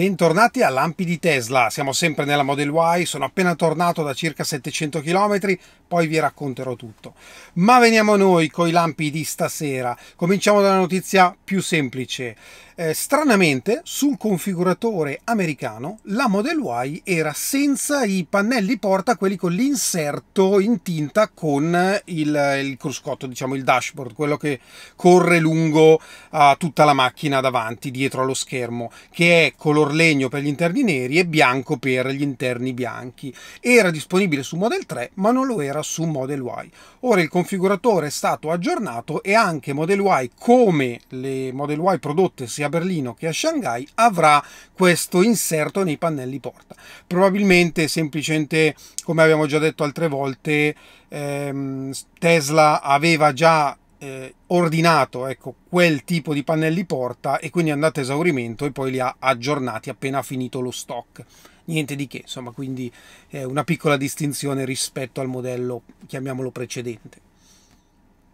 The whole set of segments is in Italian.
Bentornati a Lampi di Tesla, siamo sempre nella Model Y, sono appena tornato da circa 700 km, poi vi racconterò tutto. Ma veniamo noi con i lampi di stasera, cominciamo dalla notizia più semplice. Eh, stranamente, sul configuratore americano, la Model Y era senza i pannelli porta, quelli con l'inserto in tinta con il, il cruscotto, diciamo il dashboard, quello che corre lungo a tutta la macchina davanti, dietro allo schermo, che è color legno per gli interni neri e bianco per gli interni bianchi. Era disponibile su Model 3, ma non lo era su Model Y. Ora il configuratore è stato aggiornato e anche Model Y, come le Model Y prodotte, sia Berlino che a Shanghai avrà questo inserto nei pannelli porta. Probabilmente semplicemente, come abbiamo già detto altre volte, ehm, Tesla aveva già eh, ordinato ecco, quel tipo di pannelli porta e quindi è andato a esaurimento e poi li ha aggiornati appena finito lo stock. Niente di che, insomma, quindi eh, una piccola distinzione rispetto al modello, chiamiamolo precedente.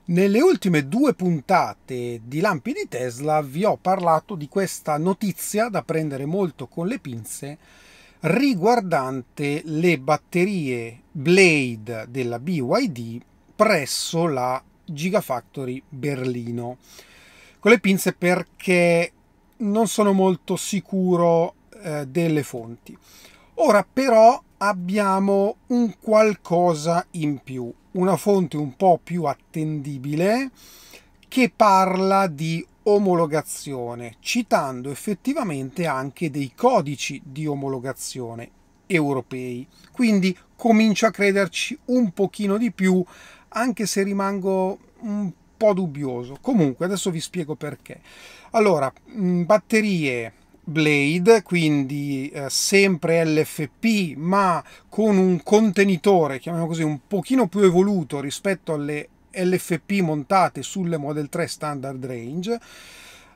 Nelle ultime due puntate di Lampi di Tesla vi ho parlato di questa notizia da prendere molto con le pinze riguardante le batterie Blade della BYD presso la Gigafactory Berlino. Con le pinze perché non sono molto sicuro eh, delle fonti. Ora però abbiamo un qualcosa in più, una fonte un po' più attendibile che parla di omologazione, citando effettivamente anche dei codici di omologazione europei. Quindi comincio a crederci un pochino di più, anche se rimango un po' dubbioso. Comunque, adesso vi spiego perché. Allora, batterie Blade, quindi eh, sempre LFP ma con un contenitore, chiamiamolo così, un pochino più evoluto rispetto alle LFP montate sulle Model 3 standard range.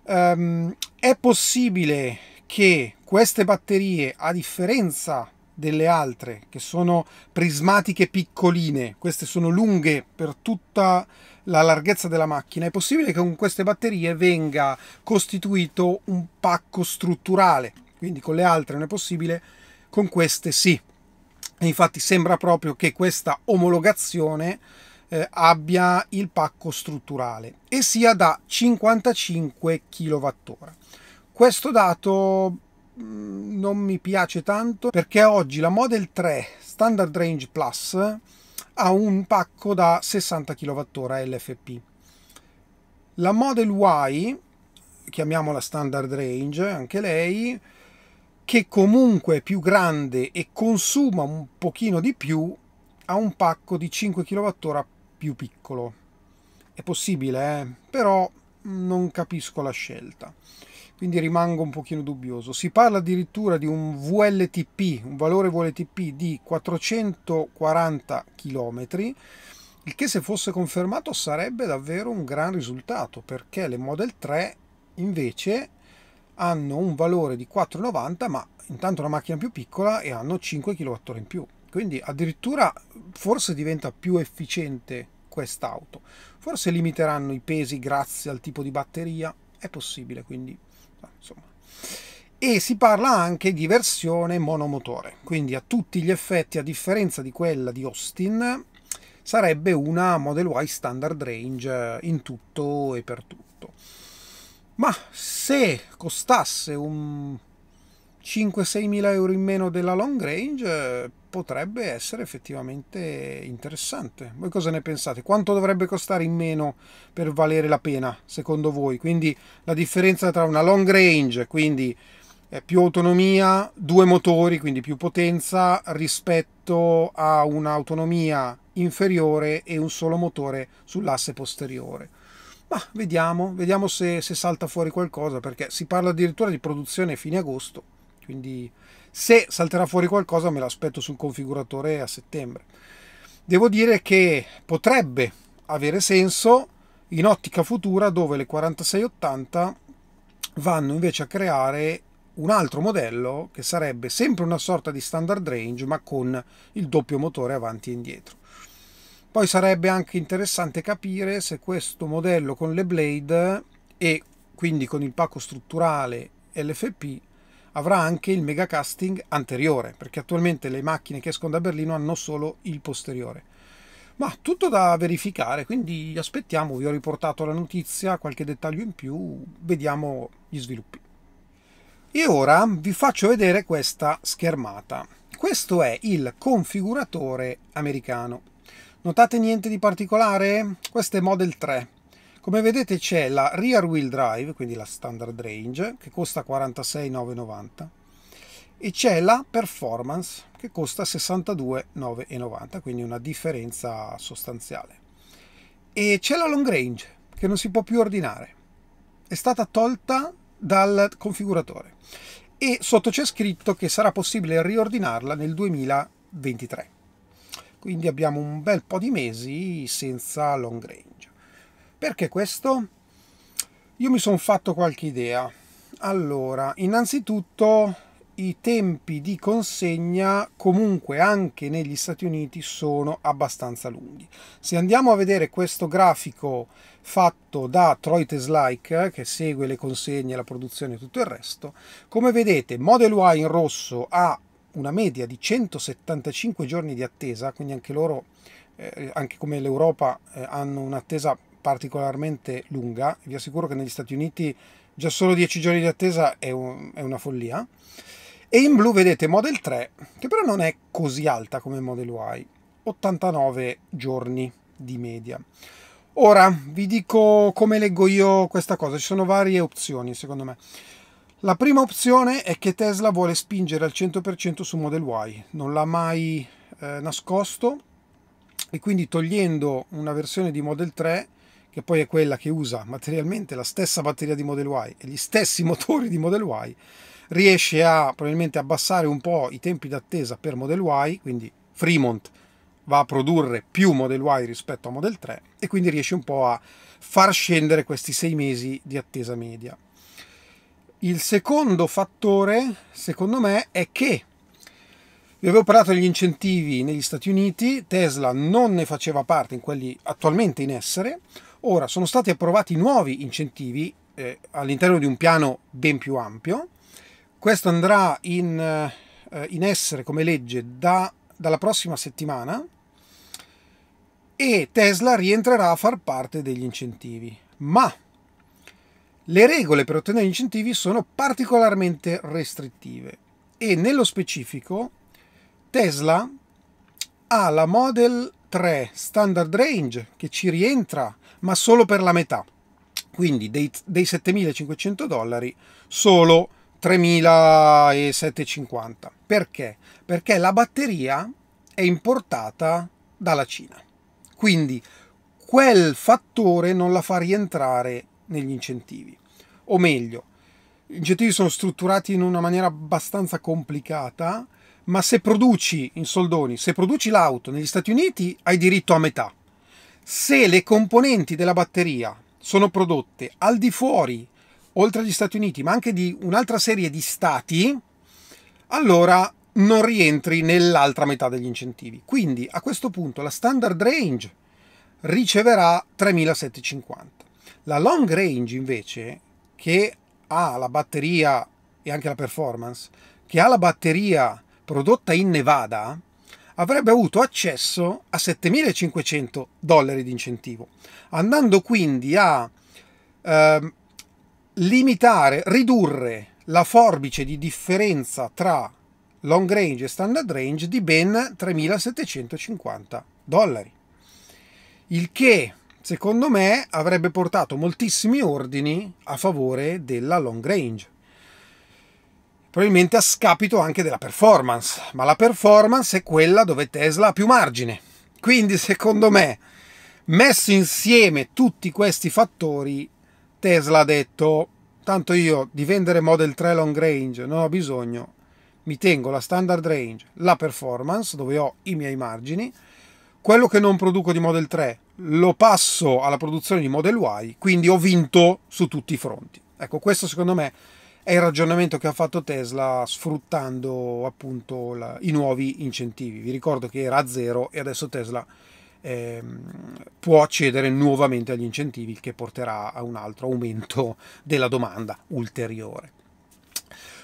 Um, è possibile che queste batterie, a differenza delle altre, che sono prismatiche piccoline, queste sono lunghe per tutta la la larghezza della macchina, è possibile che con queste batterie venga costituito un pacco strutturale, quindi con le altre non è possibile, con queste sì. E infatti sembra proprio che questa omologazione eh, abbia il pacco strutturale e sia da 55 kWh. Questo dato mm, non mi piace tanto perché oggi la Model 3 Standard Range Plus ha un pacco da 60 kWh LFP. La Model Y, chiamiamola standard range, anche lei, che comunque è più grande e consuma un pochino di più, ha un pacco di 5 kWh più piccolo. È possibile, eh? però non capisco la scelta quindi rimango un pochino dubbioso. Si parla addirittura di un VLTP, un valore VLTP di 440 km, il che se fosse confermato sarebbe davvero un gran risultato, perché le Model 3 invece hanno un valore di 490, ma intanto una macchina più piccola e hanno 5 kWh in più. Quindi addirittura forse diventa più efficiente quest'auto. Forse limiteranno i pesi grazie al tipo di batteria, è possibile, quindi insomma. E si parla anche di versione monomotore, quindi a tutti gli effetti, a differenza di quella di Austin, sarebbe una Model Y standard range eh, in tutto e per tutto. Ma se costasse un 5-6 mila euro in meno della long range eh, potrebbe essere effettivamente interessante. Voi cosa ne pensate? Quanto dovrebbe costare in meno per valere la pena secondo voi? Quindi la differenza tra una long range, quindi eh, più autonomia, due motori, quindi più potenza rispetto a un'autonomia inferiore e un solo motore sull'asse posteriore. Ma vediamo, vediamo se, se salta fuori qualcosa perché si parla addirittura di produzione fine agosto. Quindi se salterà fuori qualcosa me l'aspetto sul configuratore a settembre. Devo dire che potrebbe avere senso in ottica futura dove le 4680 vanno invece a creare un altro modello che sarebbe sempre una sorta di standard range ma con il doppio motore avanti e indietro. Poi sarebbe anche interessante capire se questo modello con le blade e quindi con il pacco strutturale LFP avrà anche il megacasting anteriore, perché attualmente le macchine che escono da Berlino hanno solo il posteriore. Ma tutto da verificare, quindi aspettiamo, vi ho riportato la notizia, qualche dettaglio in più, vediamo gli sviluppi. E ora vi faccio vedere questa schermata. Questo è il configuratore americano. Notate niente di particolare? Questo è Model 3, come vedete c'è la rear wheel drive, quindi la standard range, che costa 46,990 e c'è la performance che costa 62,990, quindi una differenza sostanziale. E c'è la long range che non si può più ordinare. È stata tolta dal configuratore e sotto c'è scritto che sarà possibile riordinarla nel 2023. Quindi abbiamo un bel po' di mesi senza long range. Perché questo? Io mi sono fatto qualche idea. Allora, innanzitutto i tempi di consegna comunque anche negli Stati Uniti sono abbastanza lunghi. Se andiamo a vedere questo grafico fatto da Troy Teslike eh, che segue le consegne, la produzione e tutto il resto, come vedete Model Y in rosso ha una media di 175 giorni di attesa, quindi anche loro, eh, anche come l'Europa, eh, hanno un'attesa particolarmente lunga, vi assicuro che negli Stati Uniti già solo 10 giorni di attesa è, un, è una follia. E in blu vedete Model 3, che però non è così alta come Model Y, 89 giorni di media. Ora vi dico come leggo io questa cosa, ci sono varie opzioni secondo me. La prima opzione è che Tesla vuole spingere al 100% su Model Y, non l'ha mai eh, nascosto e quindi togliendo una versione di Model 3 che poi è quella che usa materialmente la stessa batteria di Model Y e gli stessi motori di Model Y, riesce a probabilmente abbassare un po' i tempi d'attesa per Model Y, quindi Fremont va a produrre più Model Y rispetto a Model 3 e quindi riesce un po' a far scendere questi sei mesi di attesa media. Il secondo fattore, secondo me, è che vi avevo parlato degli incentivi negli Stati Uniti, Tesla non ne faceva parte in quelli attualmente in essere, Ora, sono stati approvati nuovi incentivi eh, all'interno di un piano ben più ampio. Questo andrà in, eh, in essere come legge da, dalla prossima settimana e Tesla rientrerà a far parte degli incentivi. Ma le regole per ottenere incentivi sono particolarmente restrittive e nello specifico Tesla ha la Model 3 standard range che ci rientra ma solo per la metà quindi dei, dei 7500 dollari solo 3750 perché perché la batteria è importata dalla Cina quindi quel fattore non la fa rientrare negli incentivi o meglio gli incentivi sono strutturati in una maniera abbastanza complicata ma se produci in soldoni, se produci l'auto negli Stati Uniti hai diritto a metà. Se le componenti della batteria sono prodotte al di fuori, oltre agli Stati Uniti, ma anche di un'altra serie di stati, allora non rientri nell'altra metà degli incentivi. Quindi a questo punto la standard range riceverà 3750. La long range invece, che ha la batteria e anche la performance, che ha la batteria prodotta in Nevada, avrebbe avuto accesso a 7.500 dollari di incentivo, andando quindi a eh, limitare, ridurre la forbice di differenza tra long range e standard range di ben 3.750 dollari, il che secondo me avrebbe portato moltissimi ordini a favore della long range probabilmente a scapito anche della performance, ma la performance è quella dove Tesla ha più margine. Quindi secondo me, messo insieme tutti questi fattori, Tesla ha detto, tanto io di vendere Model 3 Long Range non ho bisogno, mi tengo la standard range, la performance, dove ho i miei margini, quello che non produco di Model 3 lo passo alla produzione di Model Y, quindi ho vinto su tutti i fronti. Ecco, questo secondo me è il ragionamento che ha fatto Tesla sfruttando appunto la, i nuovi incentivi. Vi ricordo che era a zero e adesso Tesla eh, può accedere nuovamente agli incentivi, che porterà a un altro aumento della domanda ulteriore.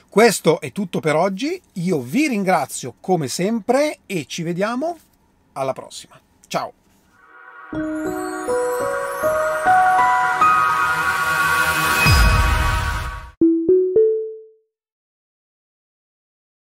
Questo è tutto per oggi, io vi ringrazio come sempre e ci vediamo alla prossima. Ciao!